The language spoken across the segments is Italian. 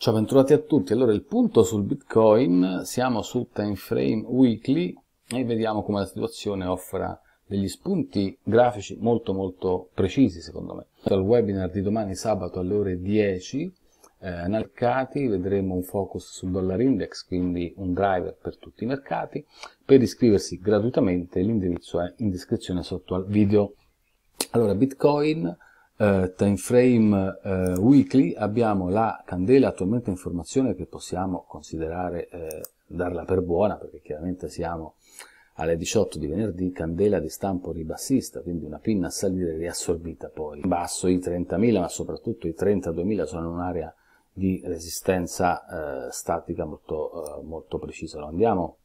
Ciao, bentornati a tutti. Allora, il punto sul Bitcoin, siamo sul time frame weekly e vediamo come la situazione offra degli spunti grafici molto molto precisi, secondo me. Dal webinar di domani sabato alle ore 10, eh, mercati, vedremo un focus sul dollar index, quindi un driver per tutti i mercati. Per iscriversi gratuitamente l'indirizzo è in descrizione sotto al video. Allora, Bitcoin eh, time frame eh, weekly abbiamo la candela attualmente in formazione che possiamo considerare eh, darla per buona perché chiaramente siamo alle 18 di venerdì candela di stampo ribassista, quindi una pinna a salire riassorbita poi. In basso i 30.000 ma soprattutto i 32.000 sono un'area di resistenza eh, statica molto, eh, molto, precisa. Lo andiamo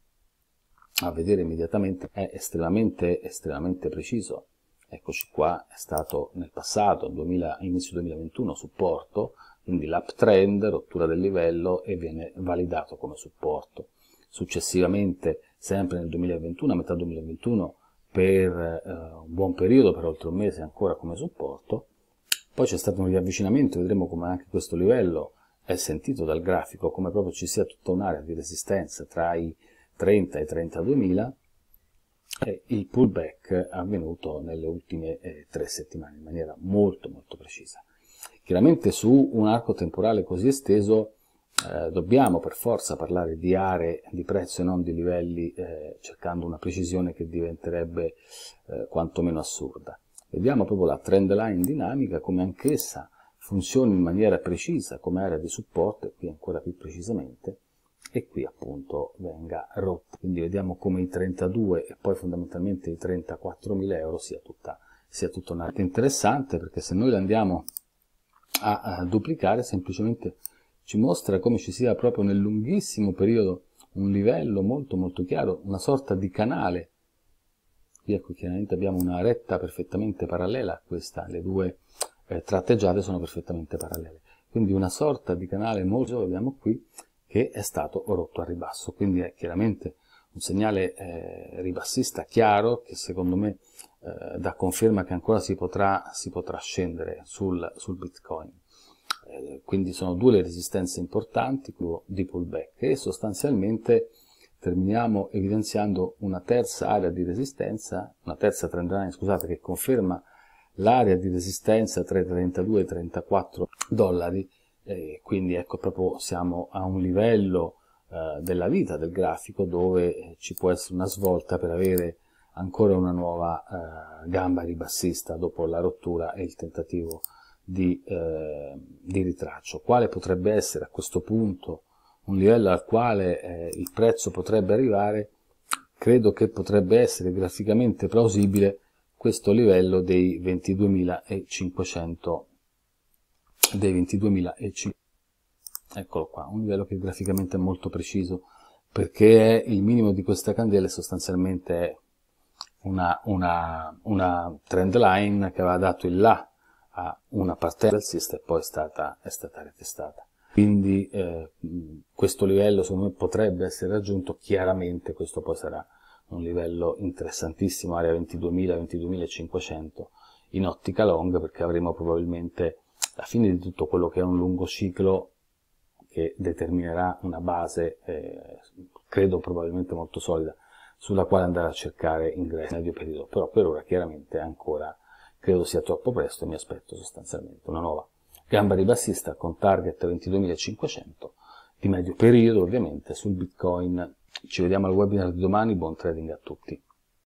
a vedere immediatamente, è estremamente, estremamente preciso eccoci qua, è stato nel passato, 2000, inizio 2021, supporto, quindi l'uptrend, rottura del livello e viene validato come supporto. Successivamente, sempre nel 2021, a metà 2021, per eh, un buon periodo, per oltre un mese ancora come supporto, poi c'è stato un riavvicinamento, vedremo come anche questo livello è sentito dal grafico, come proprio ci sia tutta un'area di resistenza tra i 30 e i 32 mila il pullback avvenuto nelle ultime eh, tre settimane in maniera molto molto precisa. Chiaramente su un arco temporale così esteso eh, dobbiamo per forza parlare di aree di prezzo e non di livelli eh, cercando una precisione che diventerebbe eh, quantomeno assurda. Vediamo proprio la trend line dinamica come anch'essa funzioni in maniera precisa come area di supporto e qui ancora più precisamente e qui appunto venga rotto. Quindi vediamo come i 32 e poi fondamentalmente i 34.000 euro sia tutta, sia tutta una rete interessante perché se noi andiamo a, a duplicare semplicemente ci mostra come ci sia proprio nel lunghissimo periodo un livello molto molto chiaro, una sorta di canale. Qui ecco chiaramente abbiamo una retta perfettamente parallela a questa, le due eh, tratteggiate sono perfettamente parallele. Quindi una sorta di canale molto, vediamo qui, che è stato rotto a ribasso, quindi è chiaramente un segnale eh, ribassista chiaro che secondo me eh, dà conferma che ancora si potrà, si potrà scendere sul, sul Bitcoin. Eh, quindi sono due le resistenze importanti di pullback e sostanzialmente terminiamo evidenziando una terza area di resistenza, una terza trend line, scusate, che conferma l'area di resistenza tra i 32 e i 34 dollari e quindi ecco proprio siamo a un livello eh, della vita del grafico dove ci può essere una svolta per avere ancora una nuova eh, gamba ribassista dopo la rottura e il tentativo di, eh, di, ritraccio. Quale potrebbe essere a questo punto un livello al quale eh, il prezzo potrebbe arrivare? Credo che potrebbe essere graficamente plausibile questo livello dei 22.500 dei 22.005. Eccolo qua, un livello che graficamente è molto preciso perché il minimo di questa candela sostanzialmente è una, una, una trend line che aveva dato il là a una partenza sistema e poi è stata, è stata retestata. Quindi eh, questo livello secondo me potrebbe essere raggiunto, chiaramente questo poi sarà un livello interessantissimo, area 22.000-22.500 in ottica long perché avremo probabilmente la fine di tutto quello che è un lungo ciclo che determinerà una base, eh, credo probabilmente molto solida, sulla quale andare a cercare ingressi nel medio periodo, però per ora chiaramente ancora credo sia troppo presto e mi aspetto sostanzialmente una nuova gamba ribassista con target 22.500 di medio periodo ovviamente sul Bitcoin. Ci vediamo al webinar di domani, buon trading a tutti.